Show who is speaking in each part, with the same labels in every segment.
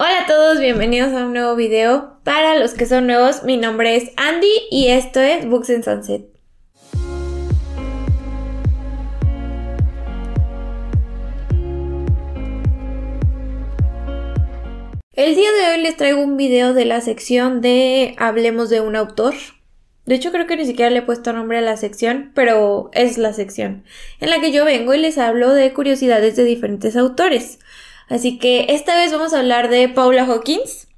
Speaker 1: Hola a todos, bienvenidos a un nuevo video. Para los que son nuevos, mi nombre es Andy y esto es Books in Sunset. El día de hoy les traigo un video de la sección de Hablemos de un autor. De hecho creo que ni siquiera le he puesto nombre a la sección, pero es la sección en la que yo vengo y les hablo de curiosidades de diferentes autores. Así que esta vez vamos a hablar de Paula Hawkins,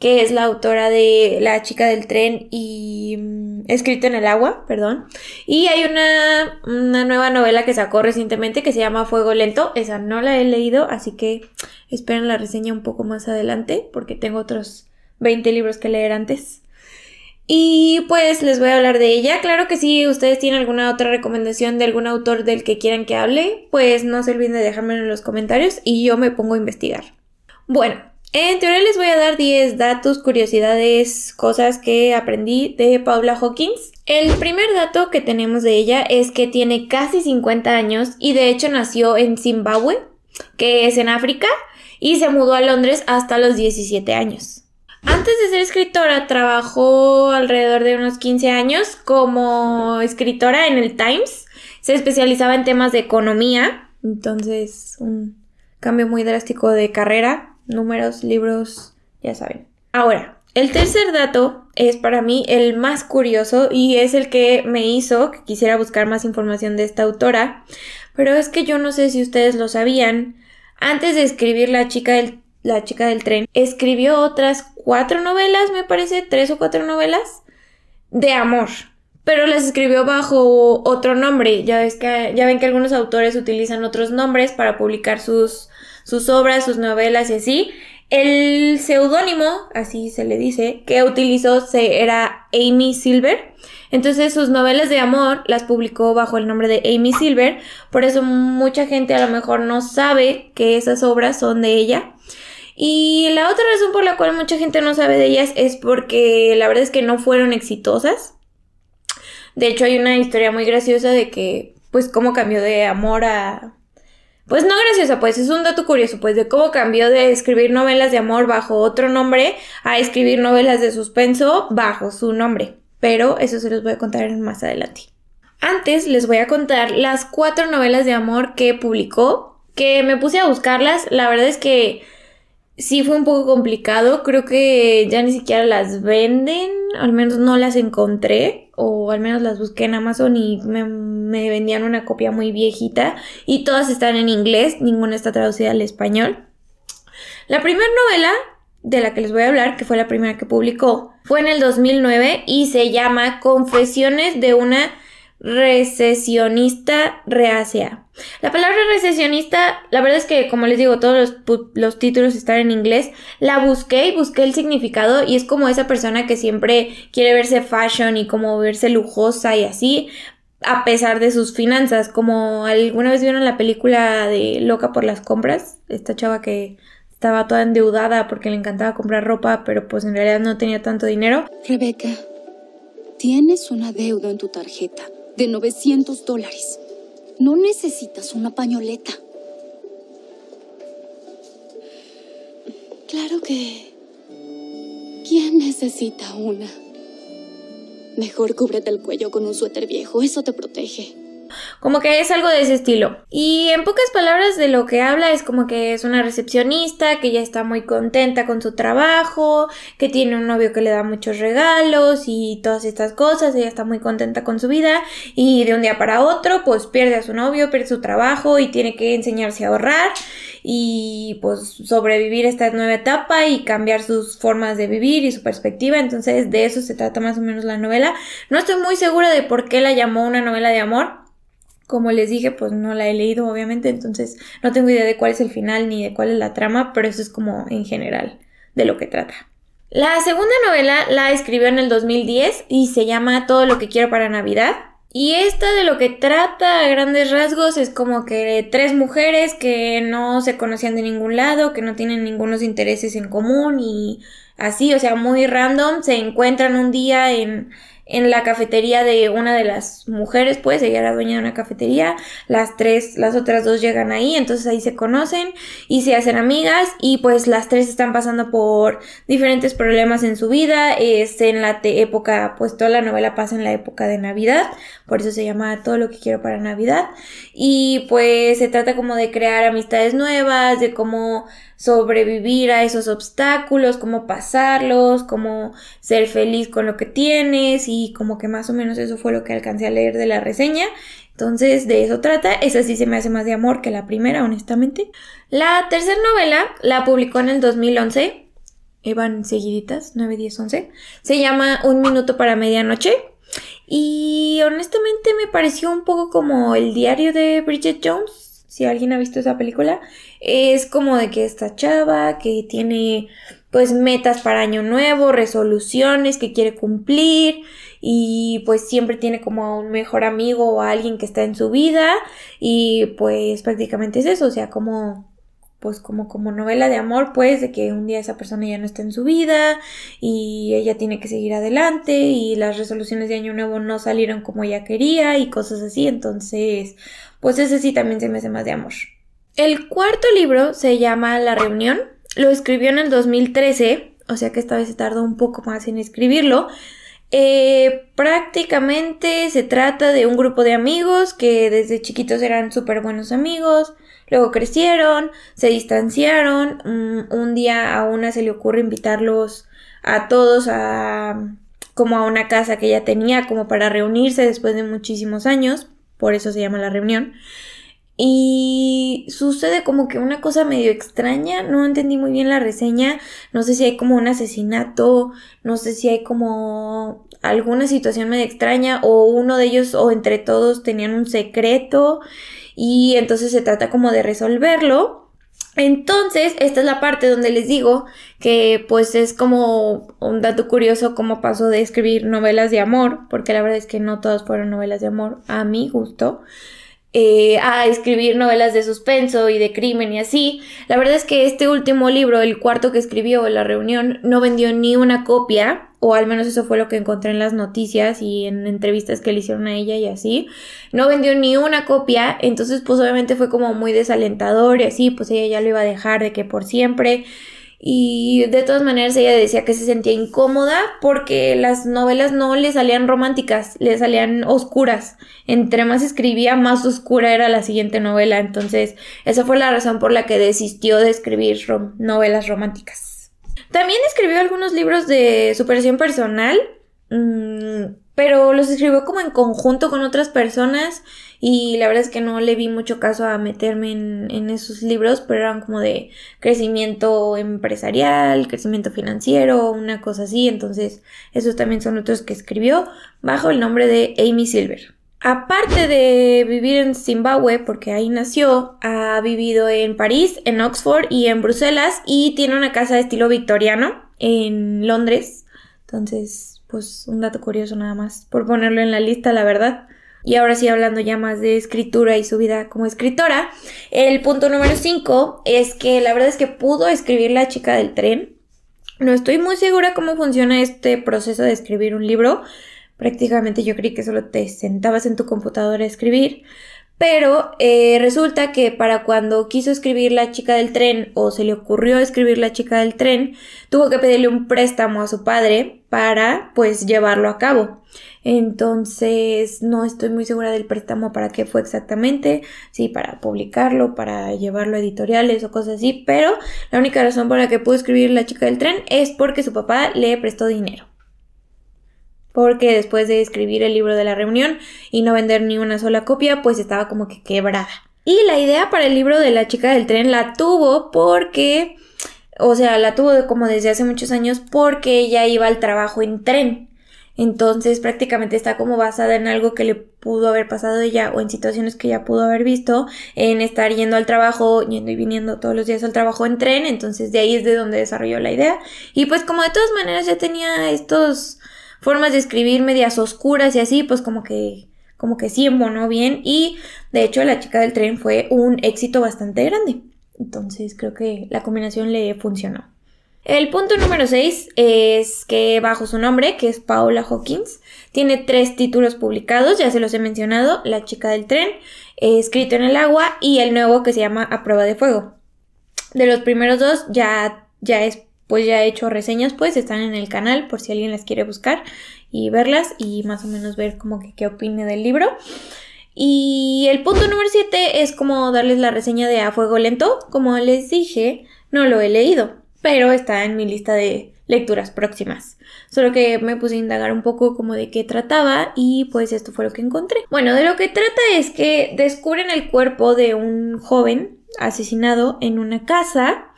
Speaker 1: que es la autora de La chica del tren y mm, Escrito en el agua, perdón. Y hay una, una nueva novela que sacó recientemente que se llama Fuego Lento. Esa no la he leído, así que esperen la reseña un poco más adelante porque tengo otros 20 libros que leer antes. Y pues les voy a hablar de ella. Claro que si ustedes tienen alguna otra recomendación de algún autor del que quieran que hable, pues no se olviden de dejármelo en los comentarios y yo me pongo a investigar. Bueno, en teoría les voy a dar 10 datos, curiosidades, cosas que aprendí de Paula Hawkins. El primer dato que tenemos de ella es que tiene casi 50 años y de hecho nació en Zimbabue, que es en África, y se mudó a Londres hasta los 17 años. Antes de ser escritora, trabajó alrededor de unos 15 años como escritora en el Times. Se especializaba en temas de economía, entonces un cambio muy drástico de carrera, números, libros, ya saben. Ahora, el tercer dato es para mí el más curioso y es el que me hizo que quisiera buscar más información de esta autora, pero es que yo no sé si ustedes lo sabían. Antes de escribir La chica del la chica del tren, escribió otras cuatro novelas, me parece, tres o cuatro novelas de amor. Pero las escribió bajo otro nombre. Ya, ves que, ya ven que algunos autores utilizan otros nombres para publicar sus, sus obras, sus novelas y así. El seudónimo, así se le dice, que utilizó se, era Amy Silver. Entonces sus novelas de amor las publicó bajo el nombre de Amy Silver. Por eso mucha gente a lo mejor no sabe que esas obras son de ella. Y la otra razón por la cual mucha gente no sabe de ellas es porque la verdad es que no fueron exitosas. De hecho, hay una historia muy graciosa de que, pues, cómo cambió de amor a... Pues no graciosa, pues es un dato curioso, pues de cómo cambió de escribir novelas de amor bajo otro nombre a escribir novelas de suspenso bajo su nombre. Pero eso se los voy a contar más adelante. Antes les voy a contar las cuatro novelas de amor que publicó, que me puse a buscarlas. La verdad es que sí fue un poco complicado. Creo que ya ni siquiera las venden, al menos no las encontré, o al menos las busqué en Amazon y me, vendían una copia muy viejita. Y todas están en inglés, ninguna está traducida al español. La primera novela de la que les voy a hablar, que fue la primera que publicó, fue en el 2009 y se llama Confesiones de una recesionista reacia. La palabra recesionista, la verdad es que como les digo, todos los, los, títulos están en inglés. La busqué y busqué el significado y es como esa persona que siempre quiere verse fashion y como verse lujosa y así, a pesar de sus finanzas. Como alguna vez vieron la película de Loca por las compras, esta chava que estaba toda endeudada porque le encantaba comprar ropa, pero pues en realidad no tenía tanto dinero. Rebeca, tienes una deuda en tu tarjeta de 900 dólares. No necesitas una pañoleta. Claro que... ¿Quién necesita una? Mejor cúbrete el cuello con un suéter viejo, eso te protege. Como que es algo de ese estilo. Y en pocas palabras de lo que habla es como que es una recepcionista que ya está muy contenta con su trabajo, que tiene un novio que le da muchos regalos y todas estas cosas, ella está muy contenta con su vida y de un día para otro pues pierde a su novio, pierde su trabajo y tiene que enseñarse a ahorrar y pues sobrevivir esta nueva etapa y cambiar sus formas de vivir y su perspectiva. Entonces de eso se trata más o menos la novela. No estoy muy segura de por qué la llamó una novela de amor. Como les dije, pues no la he leído, obviamente, entonces no tengo idea de cuál es el final ni de cuál es la trama, pero eso es como en general de lo que trata. La segunda novela la escribió en el 2010 y se llama Todo lo que quiero para Navidad. Y esta de lo que trata a grandes rasgos es como que tres mujeres que no se conocían de ningún lado, que no tienen ningunos intereses en común y así, o sea, muy random, se encuentran un día en, en la cafetería de una de las mujeres, pues ella era dueña de una cafetería, las tres, las otras dos llegan ahí, entonces ahí se conocen y se hacen amigas y pues las tres están pasando por diferentes problemas en su vida, es en la época, pues toda la novela pasa en la época de Navidad, por eso se llama Todo lo que quiero para Navidad y pues se trata como de crear amistades nuevas, de cómo sobrevivir a esos obstáculos, cómo pasarlos, cómo ser feliz con lo que tienes y como que más o menos eso fue lo que alcancé a leer de la reseña. Entonces de eso trata, esa sí se me hace más de amor que la primera, honestamente. La tercera novela la publicó en el 2011, Evan eh, seguiditas, 9, 10, 11, se llama Un minuto para medianoche. Y honestamente me pareció un poco como el diario de Bridget Jones, si alguien ha visto esa película, es como de que esta chava que tiene pues metas para año nuevo, resoluciones que quiere cumplir y pues siempre tiene como a un mejor amigo o a alguien que está en su vida y pues prácticamente es eso, o sea, como pues como, como novela de amor, pues, de que un día esa persona ya no está en su vida y ella tiene que seguir adelante y las resoluciones de año nuevo no salieron como ella quería y cosas así, entonces, pues ese sí también se me hace más de amor. El cuarto libro se llama La reunión, lo escribió en el 2013, o sea que esta vez se tardó un poco más en escribirlo, eh, prácticamente se trata de un grupo de amigos que desde chiquitos eran súper buenos amigos, luego crecieron, se distanciaron, mm, un día a una se le ocurre invitarlos a todos a como a una casa que ella tenía como para reunirse después de muchísimos años, por eso se llama la reunión. Y sucede como que una cosa medio extraña, no entendí muy bien la reseña, no sé si hay como un asesinato, no sé si hay como alguna situación medio extraña o uno de ellos o entre todos tenían un secreto y entonces se trata como de resolverlo. Entonces, esta es la parte donde les digo que pues es como un dato curioso cómo pasó de escribir novelas de amor, porque la verdad es que no todas fueron novelas de amor a mi gusto. Eh, a escribir novelas de suspenso y de crimen y así. La verdad es que este último libro, el cuarto que escribió, La Reunión, no vendió ni una copia, o al menos eso fue lo que encontré en las noticias y en entrevistas que le hicieron a ella y así. No vendió ni una copia, entonces pues obviamente fue como muy desalentador y así, pues ella ya lo iba a dejar de que por siempre. Y de todas maneras ella decía que se sentía incómoda porque las novelas no le salían románticas, le salían oscuras. Entre más escribía, más oscura era la siguiente novela. Entonces, esa fue la razón por la que desistió de escribir novelas románticas. También escribió algunos libros de superación personal, mm, pero los escribió como en conjunto con otras personas y la verdad es que no le vi mucho caso a meterme en, esos libros, pero eran como de crecimiento empresarial, crecimiento financiero, una cosa así, entonces esos también son otros que escribió bajo el nombre de Amy Silver. Aparte de vivir en Zimbabue, porque ahí nació, ha vivido en París, en Oxford y en Bruselas y tiene una casa de estilo victoriano en Londres. Entonces, pues un dato curioso nada más, por ponerlo en la lista, la verdad y ahora sí hablando ya más de escritura y su vida como escritora, el punto número 5 es que la verdad es que pudo escribir La chica del tren. No estoy muy segura cómo funciona este proceso de escribir un libro. Prácticamente yo creí que solo te sentabas en tu computadora a escribir. Pero eh, resulta que para cuando quiso escribir La chica del tren o se le ocurrió escribir La chica del tren, tuvo que pedirle un préstamo a su padre para pues llevarlo a cabo. Entonces no estoy muy segura del préstamo para qué fue exactamente, sí, para publicarlo, para llevarlo a editoriales o cosas así, pero la única razón por la que pudo escribir La chica del tren es porque su papá le prestó dinero porque después de escribir el libro de la reunión y no vender ni una sola copia, pues estaba como que quebrada. Y la idea para el libro de la chica del tren la tuvo porque, o sea, la tuvo como desde hace muchos años porque ella iba al trabajo en tren. Entonces prácticamente está como basada en algo que le pudo haber pasado ella o en situaciones que ella pudo haber visto en estar yendo al trabajo, yendo y viniendo todos los días al trabajo en tren. Entonces de ahí es de donde desarrolló la idea. Y pues como de todas maneras ya tenía estos formas de escribir medias oscuras y así, pues como que como que sí embonó bien y de hecho La chica del tren fue un éxito bastante grande. Entonces creo que la combinación le funcionó. El punto número 6 es que bajo su nombre, que es Paula Hawkins, tiene tres títulos publicados, ya se los he mencionado, La chica del tren, eh, Escrito en el agua y el nuevo que se llama A prueba de fuego. De los primeros dos ya, ya es pues ya he hecho reseñas, pues están en el canal por si alguien las quiere buscar y verlas y más o menos ver como que qué opine del libro. Y el punto número 7 es como darles la reseña de A Fuego Lento. Como les dije, no lo he leído, pero está en mi lista de lecturas próximas. Solo que me puse a indagar un poco como de qué trataba y pues esto fue lo que encontré. Bueno, de lo que trata es que descubren el cuerpo de un joven asesinado en una casa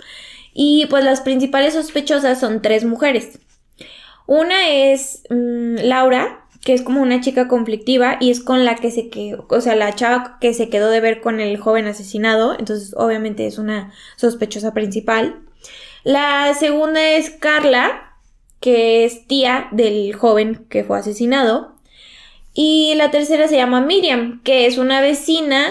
Speaker 1: y pues las principales sospechosas son tres mujeres. Una es mm, Laura, que es como una chica conflictiva y es con la que se quedó, o sea, la chava que se quedó de ver con el joven asesinado, entonces obviamente es una sospechosa principal. La segunda es Carla, que es tía del joven que fue asesinado. Y la tercera se llama Miriam, que es una vecina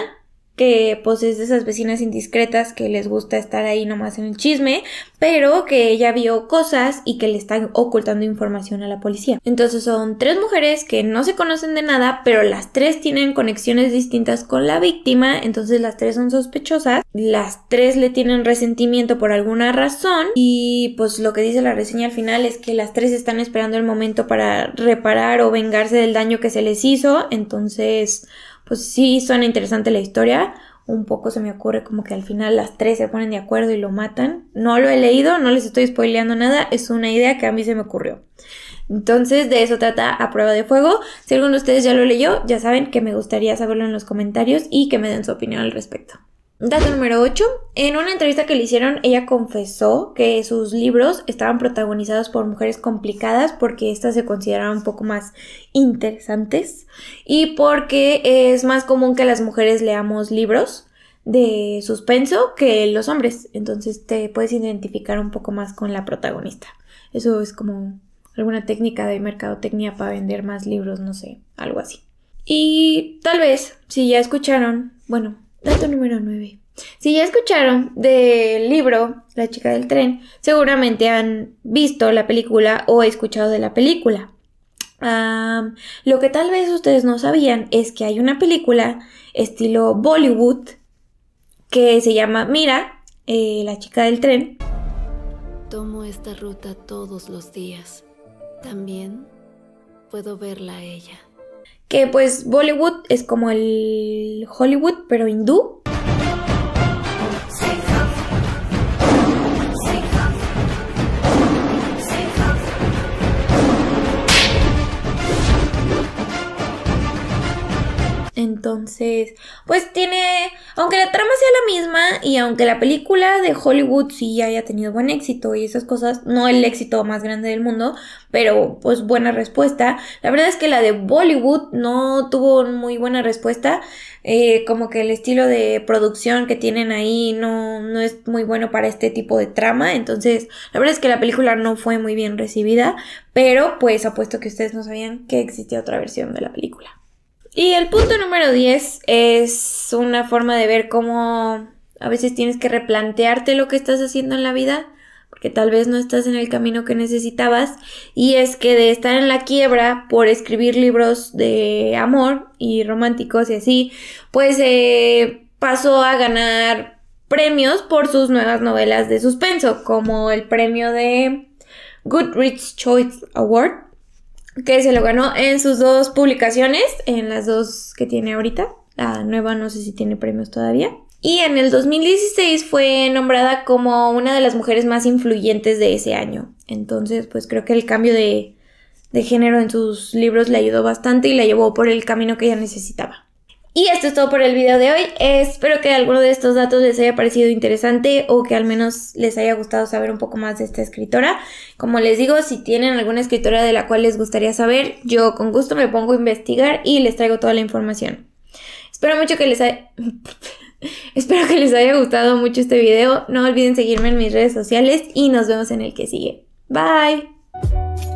Speaker 1: que pues es de esas vecinas indiscretas que les gusta estar ahí nomás en el chisme, pero que ella vio cosas y que le están ocultando información a la policía. Entonces son tres mujeres que no se conocen de nada, pero las tres tienen conexiones distintas con la víctima, entonces las tres son sospechosas, las tres le tienen resentimiento por alguna razón y pues lo que dice la reseña al final es que las tres están esperando el momento para reparar o vengarse del daño que se les hizo, entonces pues sí suena interesante la historia. Un poco se me ocurre como que al final las tres se ponen de acuerdo y lo matan. No lo he leído, no les estoy spoileando nada, es una idea que a mí se me ocurrió. Entonces, de eso trata a prueba de fuego. Si alguno de ustedes ya lo leyó, ya saben que me gustaría saberlo en los comentarios y que me den su opinión al respecto. Dato número 8. En una entrevista que le hicieron, ella confesó que sus libros estaban protagonizados por mujeres complicadas porque éstas se consideraban un poco más interesantes y porque es más común que las mujeres leamos libros de suspenso que los hombres. Entonces te puedes identificar un poco más con la protagonista. Eso es como alguna técnica de mercadotecnia para vender más libros, no sé, algo así. Y tal vez, si ya escucharon, bueno, Dato número 9. Si ya escucharon del libro La chica del tren, seguramente han visto la película o escuchado de la película. lo que tal vez ustedes no sabían es que hay una película estilo Bollywood que se llama Mira, eh, la chica del tren. Tomo esta ruta todos los días. También puedo verla a ella que pues Bollywood es como el Hollywood, pero hindú. Entonces, pues tiene, aunque la trama sea la misma y aunque la película de Hollywood sí haya tenido buen éxito y esas cosas, no el éxito más grande del mundo, pero pues buena respuesta, la verdad es que la de Bollywood no tuvo muy buena respuesta, eh, como que el estilo de producción que tienen ahí no, no es muy bueno para este tipo de trama, entonces la verdad es que la película no fue muy bien recibida, pero pues apuesto que ustedes no sabían que existía otra versión de la película. Y el punto número 10 es una forma de ver cómo a veces tienes que replantearte lo que estás haciendo en la vida, porque tal vez no estás en el camino que necesitabas, y es que de estar en la quiebra por escribir libros de amor y románticos y así, pues eh, pasó a ganar premios por sus nuevas novelas de suspenso, como el premio de Goodreads Choice Award que se lo ganó en sus dos publicaciones, en las dos que tiene ahorita. La nueva no sé si tiene premios todavía. Y en el 2016 fue nombrada como una de las mujeres más influyentes de ese año. Entonces, pues creo que el cambio de, de género en sus libros le ayudó bastante y la llevó por el camino que ella necesitaba. Y esto es todo por el video de hoy. Espero que alguno de estos datos les haya parecido interesante o que al menos les haya gustado saber un poco más de esta escritora. Como les digo, si tienen alguna escritora de la cual les gustaría saber, yo con gusto me pongo a investigar y les traigo toda la información. Espero mucho que les haya... Espero que les haya gustado mucho este video. No olviden seguirme en mis redes sociales y nos vemos en el que sigue. Bye.